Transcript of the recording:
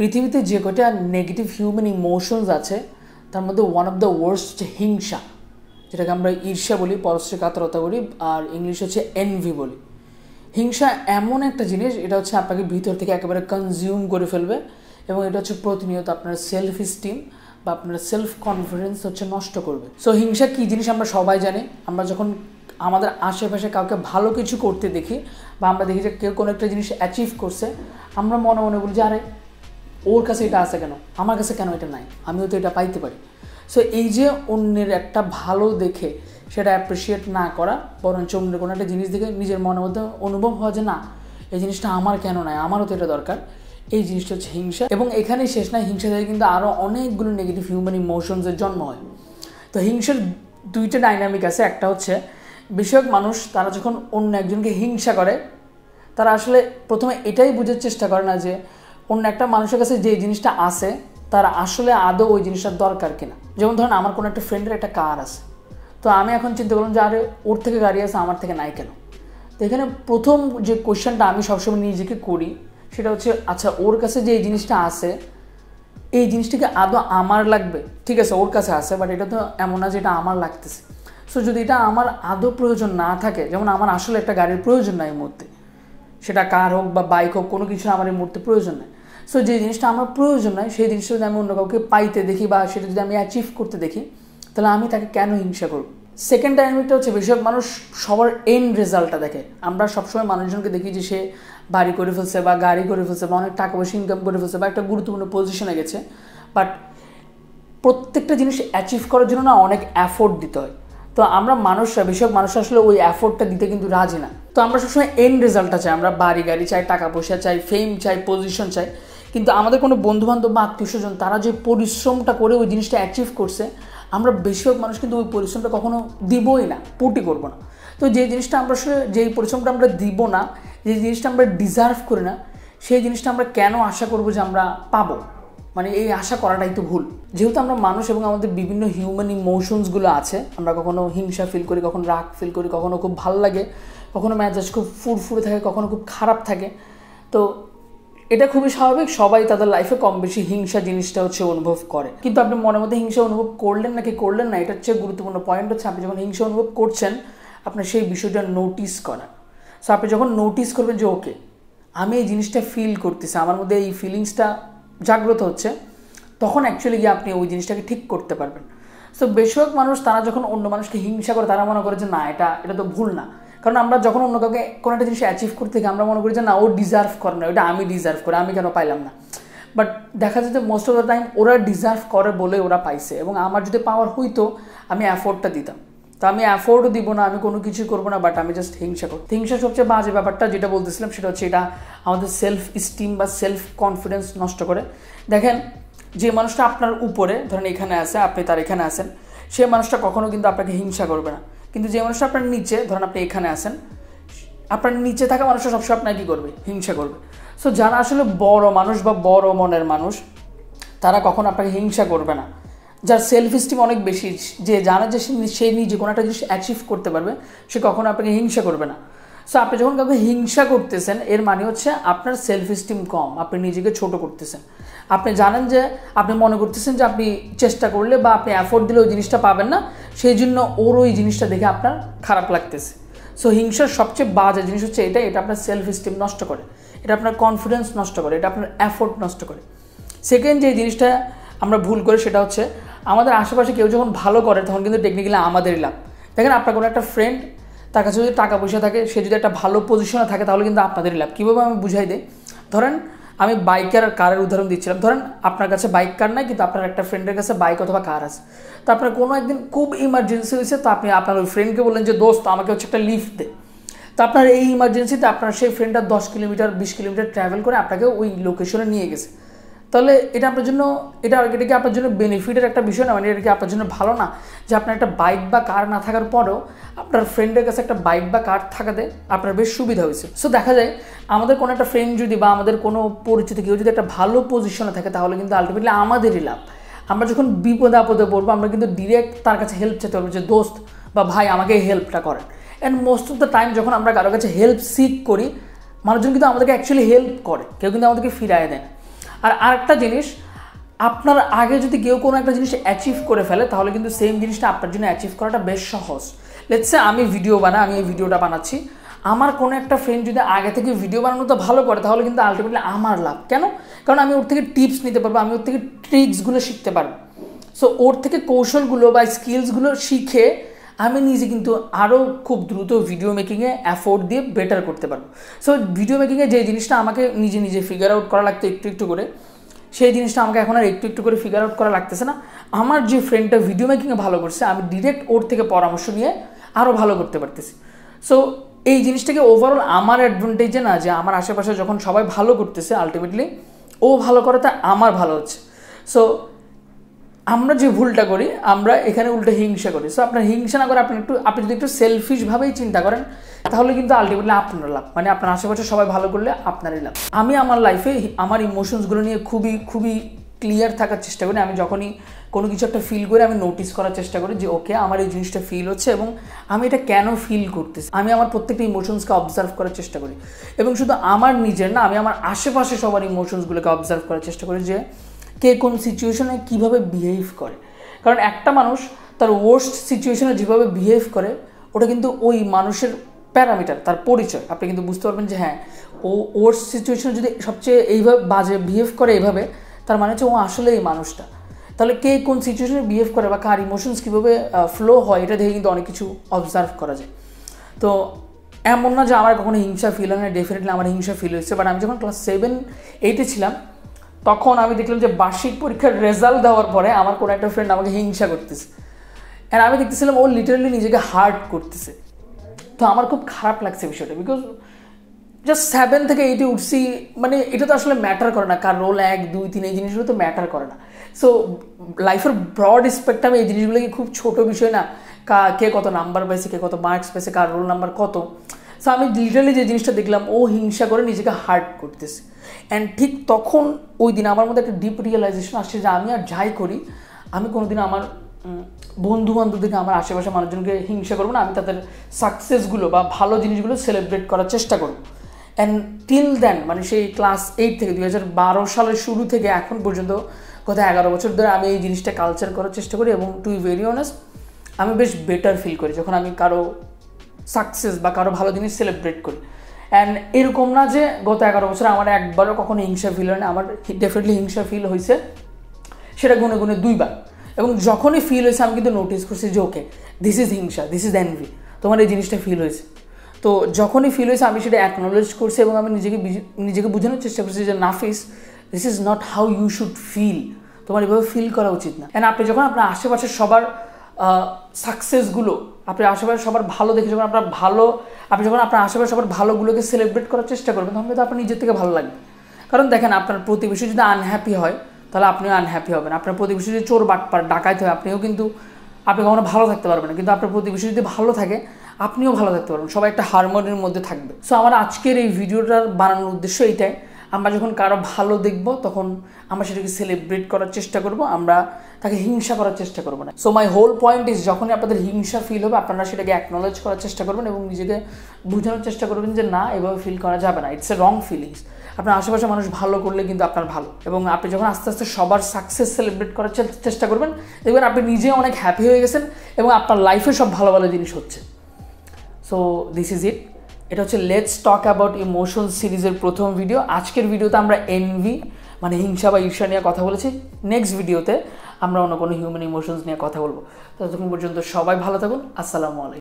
পৃথিবীতে যে কটা নেগেটিভ হিউম্যান ইমোশনস আছে তার মধ্যে ওয়ান অফ দ্য ওয়ার্স্ট হচ্ছে হিংসা যেটাকে আমরা ঈর্ষা বলি পরশ্রী কাতরতা বলি আর ইংলিশ হচ্ছে এনভি বলি হিংসা এমন একটা জিনিস এটা হচ্ছে আপনাকে ভিতর থেকে একেবারে কনজিউম করে ফেলবে এবং এটা হচ্ছে প্রতিনিয়ত আপনার সেলফ স্টিম বা আপনার সেলফ কনফিডেন্স হচ্ছে নষ্ট করবে সো হিংসা কী জিনিস আমরা সবাই জানি আমরা যখন আমাদের আশেপাশে কাউকে ভালো কিছু করতে দেখি বা আমরা দেখি যে কেউ কোনো একটা জিনিস অ্যাচিভ করছে আমরা মনে মনে বলি যে আরে ওর কাছে এটা আছে কেন আমার কাছে কেন এটা নাই আমিও তো এটা পাইতে পারি সো এই যে অন্যের একটা ভালো দেখে সেটা অ্যাপ্রিসিয়েট না করা বরঞ্চ অন্যের কোনো একটা জিনিস দেখে নিজের মনের মধ্যে অনুভব হয় যে না এই জিনিসটা আমার কেন নাই আমারও তো এটা দরকার এই জিনিসটা হচ্ছে হিংসা এবং এখানেই শেষ না হিংসা থেকে কিন্তু আরও অনেকগুলো নেগেটিভ হিউম্যান ইমোশনসের জন্ম হয় তো হিংসার দুইটা ডাইনামিক আছে একটা হচ্ছে বেশিরভাগ মানুষ তারা যখন অন্য একজনকে হিংসা করে তারা আসলে প্রথমে এটাই বোঝার চেষ্টা করে না যে অন্য একটা মানুষের কাছে যে জিনিসটা আছে তার আসলে আদৌ ওই জিনিসটার দরকার কিনা যেমন ধরেন আমার কোনো একটা ফ্রেন্ডের একটা কার আছে তো আমি এখন চিন্তা করলাম যে আরে ওর থেকে গাড়ি আছে আমার থেকে নাই কেন তো এখানে প্রথম যে কোয়েশ্চেনটা আমি সবসময় নিজেকে করি সেটা হচ্ছে আচ্ছা ওর কাছে যে এই জিনিসটা আছে এই জিনিসটিকে আদৌ আমার লাগবে ঠিক আছে ওর কাছে আছে বাট এটা তো এমন না যে এটা আমার লাগতেছে সো যদি এটা আমার আদৌ প্রয়োজন না থাকে যেমন আমার আসলে একটা গাড়ির প্রয়োজন নাই এই মুহূর্তে সেটা কার হোক বা বাইক হোক কোনো কিছু আমার এই মুহূর্তে প্রয়োজন নেই সো যে জিনিসটা আমার প্রয়োজন নয় সেই জিনিসটা যদি আমি অন্য কাউকে পাইতে দেখি বা সেটা যদি আমি অ্যাচিভ করতে দেখি তাহলে আমি তাকে কেন হিংসা করব সেকেন্ড ডাইনামিকটা হচ্ছে বেশিরভাগ মানুষ সবার এন্ড রেজাল্টটা দেখে আমরা সবসময় মানুষজনকে দেখি যে সে বাড়ি করে ফেলছে বা গাড়ি করে ফেলছে বা অনেক টাকা পয়সা ইনকাম করে ফেলছে বা একটা গুরুত্বপূর্ণ পজিশনে গেছে বাট প্রত্যেকটা জিনিস অ্যাচিভ করার জন্য না অনেক অ্যাফোর্ড দিতে হয় তো আমরা মানুষরা বেশিরভাগ মানুষ আসলে ওই অ্যাফোর্ডটা দিতে কিন্তু রাজি না তো আমরা সবসময় এন্ড রেজাল্টটা চাই আমরা বাড়ি গাড়ি চাই টাকা পয়সা চাই ফেম চাই পজিশন চাই কিন্তু আমাদের কোনো বন্ধুবান্ধব বা আত্মীয় স্বজন তারা যে পরিশ্রমটা করে ওই জিনিসটা অ্যাচিভ করছে আমরা বেশিরভাগ মানুষ কিন্তু ওই পরিশ্রমটা কখনো দিবই না পুটি করবো না তো যে জিনিসটা আমরা যে পরিশ্রমটা আমরা দিব না যে জিনিসটা আমরা ডিজার্ভ করি না সেই জিনিসটা আমরা কেন আশা করব যে আমরা পাবো মানে এই আশা করাটাই তো ভুল যেহেতু আমরা মানুষ এবং আমাদের বিভিন্ন হিউম্যান ইমোশনসগুলো আছে আমরা কখনো হিংসা ফিল করি কখনো রাগ ফিল করি কখনো খুব ভাল লাগে কখনো মেজাজ খুব ফুরফুরে থাকে কখনো খুব খারাপ থাকে তো এটা খুবই স্বাভাবিক সবাই তাদের লাইফে কম বেশি হিংসা জিনিসটা হচ্ছে অনুভব করে কিন্তু আপনি মনের মধ্যে হিংসা অনুভব করলেন নাকি করলেন না এটা হচ্ছে গুরুত্বপূর্ণ পয়েন্ট হচ্ছে আপনি যখন হিংসা অনুভব করছেন আপনার সেই বিষয়টা নোটিস করা সো আপনি যখন নোটিস করবেন যে ওকে আমি এই জিনিসটা ফিল করতেছি আমার মধ্যে এই ফিলিংসটা জাগ্রত হচ্ছে তখন অ্যাকচুয়ালি গিয়ে আপনি ওই জিনিসটাকে ঠিক করতে পারবেন সো বেশিরভাগ মানুষ তারা যখন অন্য মানুষকে হিংসা করে তারা মনে করে যে না এটা এটা তো ভুল না কারণ আমরা যখন অন্য কাউকে কোনো একটা জিনিস অ্যাচিভ করতে গিয়ে আমরা মনে করি যে না ও ডিজার্ভ করে না ওটা আমি ডিজার্ভ করে আমি কেন পাইলাম না বাট দেখা যায় যে মোস্ট অফ দ্য টাইম ওরা ডিজার্ভ করে বলে ওরা পাইছে এবং আমার যদি পাওয়ার হইতো আমি অ্যাফোর্ডটা দিতাম তো আমি অ্যাফোর্ডও দিব না আমি কোনো কিছু করবো না বাট আমি জাস্ট হিংসা করবো হিংসা সবচেয়ে বাজে ব্যাপারটা যেটা বলতেছিলাম সেটা হচ্ছে এটা আমাদের সেলফ স্টিম বা সেলফ কনফিডেন্স নষ্ট করে দেখেন যে মানুষটা আপনার উপরে ধরেন এখানে আছে আপনি তার এখানে আছেন সে মানুষটা কখনো কিন্তু আপনাকে হিংসা করবে না কিন্তু যে মানুষটা আপনার নিচে ধরেন আপনি এখানে আছেন আপনার নিচে থাকা মানুষটা সবসময় আপনার কী করবে হিংসা করবে সো যারা আসলে বড় মানুষ বা বড় মনের মানুষ তারা কখনো আপনাকে হিংসা করবে না যার সেলফ স্টিম অনেক বেশি যে জানা যে সে নিজে কোনো একটা জিনিস অ্যাচিভ করতে পারবে সে কখনো আপনাকে হিংসা করবে না সো আপনি যখন কাউকে হিংসা করতেছেন এর মানে হচ্ছে আপনার সেলফ স্টিম কম আপনি নিজেকে ছোট করতেছেন আপনি জানেন যে আপনি মনে করতেছেন যে আপনি চেষ্টা করলে বা আপনি অ্যাফোর্ড দিলে ওই জিনিসটা পাবেন না সেই জন্য ওর ওই জিনিসটা দেখে আপনার খারাপ লাগতেছে সো হিংসার সবচেয়ে বাজে জিনিস হচ্ছে এটা এটা আপনার সেলফ স্টিম নষ্ট করে এটা আপনার কনফিডেন্স নষ্ট করে এটা আপনার অ্যাফোর্ড নষ্ট করে সেকেন্ড যে জিনিসটা আমরা ভুল করি সেটা হচ্ছে আমাদের আশেপাশে কেউ যখন ভালো করে তখন কিন্তু টেকনিক্যালি আমাদেরই লাভ দেখেন আপনার কোনো একটা ফ্রেন্ড তার কাছে যদি টাকা পয়সা থাকে সে যদি একটা ভালো পজিশনে থাকে তাহলে কিন্তু আপনাদেরই লাভ কীভাবে আমি বুঝাই দিই ধরেন আমি বাইকের আর কারের উদাহরণ দিচ্ছিলাম ধরেন আপনার কাছে বাইক কার নাই কিন্তু আপনার একটা ফ্রেন্ডের কাছে বাইক অথবা কার আছে তো আপনার কোনো একদিন খুব ইমার্জেন্সি হয়েছে তো আপনি আপনার ওই ফ্রেন্ডকে বললেন যে দোস্ত আমাকে হচ্ছে একটা লিফ্ট দে তো আপনার এই ইমার্জেন্সিতে আপনার সেই ফ্রেন্ডটা দশ কিলোমিটার বিশ কিলোমিটার ট্রাভেল করে আপনাকে ওই লোকেশনে নিয়ে গেছে তাহলে এটা আপনার জন্য এটা এটা কি আপনার জন্য বেনিফিটের একটা বিষয় না মানে এটা কি আপনার জন্য ভালো না যে আপনার একটা বাইক বা কার না থাকার পরেও আপনার ফ্রেন্ডের কাছে একটা বাইক বা কার থাকাতে আপনার বেশ সুবিধা হয়েছে সো দেখা যায় আমাদের কোনো একটা ফ্রেন্ড যদি বা আমাদের কোনো পরিচিত কেউ যদি একটা ভালো পজিশনে থাকে তাহলে কিন্তু আলটিমেটলি আমাদেরই লাভ আমরা যখন বিপদে আপদে পড়বো আমরা কিন্তু ডিরেক্ট তার কাছে হেল্প চাইতে পারবো যে দোস্ত বা ভাই আমাকে হেল্পটা করেন and most of the time যখন আমরা কারোর কাছে হেল্প সিক করি মানুষজন কিন্তু আমাদেরকে অ্যাকচুয়ালি হেল্প করে কেউ কিন্তু আমাদেরকে ফিরায় দেয় আর আরেকটা জিনিস আপনার আগে যদি কেউ কোনো একটা জিনিস অ্যাচিভ করে ফেলে তাহলে কিন্তু সেম জিনিসটা আপনার জন্য অ্যাচিভ করাটা বেশ সহজ লেটসে আমি ভিডিও বানাই আমি এই ভিডিওটা বানাচ্ছি আমার কোনো একটা ফ্রেন্ড যদি আগে থেকে ভিডিও বানানো তো ভালো করে তাহলে কিন্তু আলটিমেটলি আমার লাভ কেন কারণ আমি ওর থেকে টিপস নিতে পারবো আমি ওর থেকে ট্রিক্সগুলো শিখতে পারবো সো ওর থেকে কৌশলগুলো বা স্কিলসগুলো শিখে আমি নিজে কিন্তু আরও খুব দ্রুত ভিডিও মেকিংয়ে অ্যাফোর্ড দিয়ে বেটার করতে পারবো সো ভিডিও মেকিংয়ে যে জিনিসটা আমাকে নিজে নিজে ফিগার আউট করা লাগতো একটু একটু করে সেই জিনিসটা আমাকে এখন আর একটু একটু করে ফিগার আউট করা লাগতেছে না আমার যে ফ্রেন্ডটা ভিডিও মেকিংয়ে ভালো করছে আমি ডিরেক্ট ওর থেকে পরামর্শ নিয়ে আরও ভালো করতে পারতেছি সো এই জিনিসটাকে ওভারঅল আমার অ্যাডভান্টেজে না যে আমার আশেপাশে যখন সবাই ভালো করতেছে আলটিমেটলি ও ভালো করাতে আমার ভালো হচ্ছে সো আমরা যে ভুলটা করি আমরা এখানে উল্টে হিংসা করি সো আপনার হিংসা না করে আপনি একটু আপনি যদি একটু সেলফিশভাবেই চিন্তা করেন তাহলে কিন্তু আলটিমেটলি আপনার লাভ মানে আপনার আশেপাশে সবাই ভালো করলে আপনারই লাভ আমি আমার লাইফে আমার ইমোশনসগুলো নিয়ে খুবই খুবই ক্লিয়ার থাকার চেষ্টা করি আমি যখনই কোনো কিছু একটা ফিল করে আমি নোটিস করার চেষ্টা করি যে ওকে আমার এই জিনিসটা ফিল হচ্ছে এবং আমি এটা কেন ফিল করতেছি আমি আমার প্রত্যেকটা ইমোশনসকে অবজার্ভ করার চেষ্টা করি এবং শুধু আমার নিজের না আমি আমার আশেপাশে সবার ইমোশনসগুলোকে অবজার্ভ করার চেষ্টা করি যে কে কোন সিচুয়েশনে কিভাবে বিহেভ করে কারণ একটা মানুষ তার ওয়ার্স্ট সিচুয়েশনে যেভাবে বিহেভ করে ওটা কিন্তু ওই মানুষের প্যারামিটার তার পরিচয় আপনি কিন্তু বুঝতে পারবেন যে হ্যাঁ ও ওর্স্ট সিচুয়েশনে যদি সবচেয়ে এইভাবে বাজে বিহেভ করে এইভাবে তার মানে হচ্ছে ও আসলে এই মানুষটা তাহলে কে কোন সিচুয়েশনে বিহেভ করে বা কার ইমোশনস কীভাবে ফ্লো হয় এটা দেখে কিন্তু অনেক কিছু অবজার্ভ করা যায় তো এমন না যে আমার কখনো হিংসা ফিল হয় না ডেফিনেটলি আমার হিংসা ফিল হয়েছে বাট আমি যখন ক্লাস সেভেন এইটে ছিলাম তখন আমি দেখলাম যে বার্ষিক পরীক্ষার রেজাল্ট দেওয়ার পরে আমার কোনো একটা ফ্রেন্ড আমাকে হিংসা করতেছে অ্যান্ড আমি দেখতেছিলাম ও লিটারালি নিজেকে হার্ট করতেছে তো আমার খুব খারাপ লাগছে বিষয়টা বিকজ জাস্ট সেভেন থেকে এইটে উঠছি মানে এটা তো আসলে ম্যাটার করে না কার রোল এক দুই তিন এই জিনিসগুলো তো ম্যাটার করে না সো লাইফের ব্রড আমি এই জিনিসগুলো কি খুব ছোট বিষয় না কা কে কত নাম্বার পেয়েছে কে কত মার্কস পেয়েছে কার রোল নাম্বার কত সো আমি লিটারালি যে জিনিসটা দেখলাম ও হিংসা করে নিজেকে হার্ট করতেছে অ্যান্ড ঠিক তখন ওই দিন আমার মধ্যে একটা ডিপ রিয়েলাইজেশন আসছে যে আমি আর যাই করি আমি কোনোদিন আমার বন্ধু বান্ধবদেরকে আমার আশেপাশে মানুষজনকে হিংসা করবো না আমি তাদের সাকসেসগুলো বা ভালো জিনিসগুলো সেলিব্রেট করার চেষ্টা করব অ্যান্ড টিল দেন মানে সেই ক্লাস এইট থেকে দুই হাজার বারো সালের শুরু থেকে এখন পর্যন্ত গত এগারো বছর ধরে আমি এই জিনিসটা কালচার করার চেষ্টা করি এবং টু ভেরি অনেস্ট আমি বেশ বেটার ফিল করি যখন আমি কারো সাকসেস বা কারো ভালো জিনিস সেলিব্রেট করি অ্যান্ড এরকম না যে গত এগারো বছরে আমার একবারও কখনো হিংসা ফিল হয় না আমার ডেফিনেটলি হিংসা ফিল হয়েছে সেটা গুনে গুনে দুইবার এবং যখনই ফিল হয়েছে আমি কিন্তু নোটিস করছি যে ওকে দিস ইজ হিংসা দিস ইজ এনভি তোমার এই জিনিসটা ফিল হয়েছে তো যখনই ফিল হয়েছে আমি সেটা অ্যাকনোলেজ করছি এবং আমি নিজেকে নিজেকে বোঝানোর চেষ্টা করছি যে Nafis this is not how you should feel তোমার এভাবে ফিল করা উচিত না অ্যান্ড আপনি যখন আপনার আশেপাশে সবার সাকসেসগুলো আপনি আশেপাশে সবার ভালো দেখে যখন আপনার ভালো আপনি যখন আপনার আশেপাশে সবার ভালোগুলোকে সেলিব্রেট করার চেষ্টা করবেন তখন কিন্তু আপনার নিজের থেকে ভালো লাগবে কারণ দেখেন আপনার প্রতিবেশী যদি আনহ্যাপি হয় তাহলে আপনিও আনহ্যাপি হবেন আপনার প্রতিবেশী যদি চোর বাটপার ডাকাইতে হয় আপনিও কিন্তু আপনি কখনো ভালো থাকতে পারবেন না কিন্তু আপনার প্রতিবেশী যদি ভালো থাকে আপনিও ভালো থাকতে পারবেন সবাই একটা হারমোনির মধ্যে থাকবে সো আমার আজকের এই ভিডিওটার বানানোর উদ্দেশ্য এইটাই আমরা যখন কারো ভালো দেখব তখন আমরা সেটাকে সেলিব্রেট করার চেষ্টা করব আমরা তাকে হিংসা করার চেষ্টা করব না so my whole point is যখনই আপনাদের হিংসা ফিল হবে আপনারা সেটাকে অ্যাকনোলেজ করার চেষ্টা করবেন এবং নিজেকে বোঝানোর চেষ্টা করবেন যে না এভাবে ফিল করা যাবে না ইটস এ রং ফিলিংস আপনার আশেপাশে মানুষ ভালো করলে কিন্তু আপনার ভালো এবং আপনি যখন আস্তে আস্তে সবার সাকসেস সেলিব্রেট করার চেষ্টা করবেন দেখবেন আপনি নিজে অনেক হ্যাপি হয়ে গেছেন এবং আপনার লাইফে সব ভালো ভালো জিনিস হচ্ছে সো দিস ইজ ইট এটা হচ্ছে লেটস টক অ্যাবাউট ইমোশন সিরিজের প্রথম ভিডিও আজকের ভিডিওতে আমরা এনভি মানে হিংসা বা ঈর্ষা নিয়ে কথা বলেছি নেক্সট ভিডিওতে আমরা অন্য কোনো হিউম্যান ইমোশনস নিয়ে কথা বলবো ততক্ষণ পর্যন্ত সবাই ভালো থাকুন আসসালামু আলাইকুম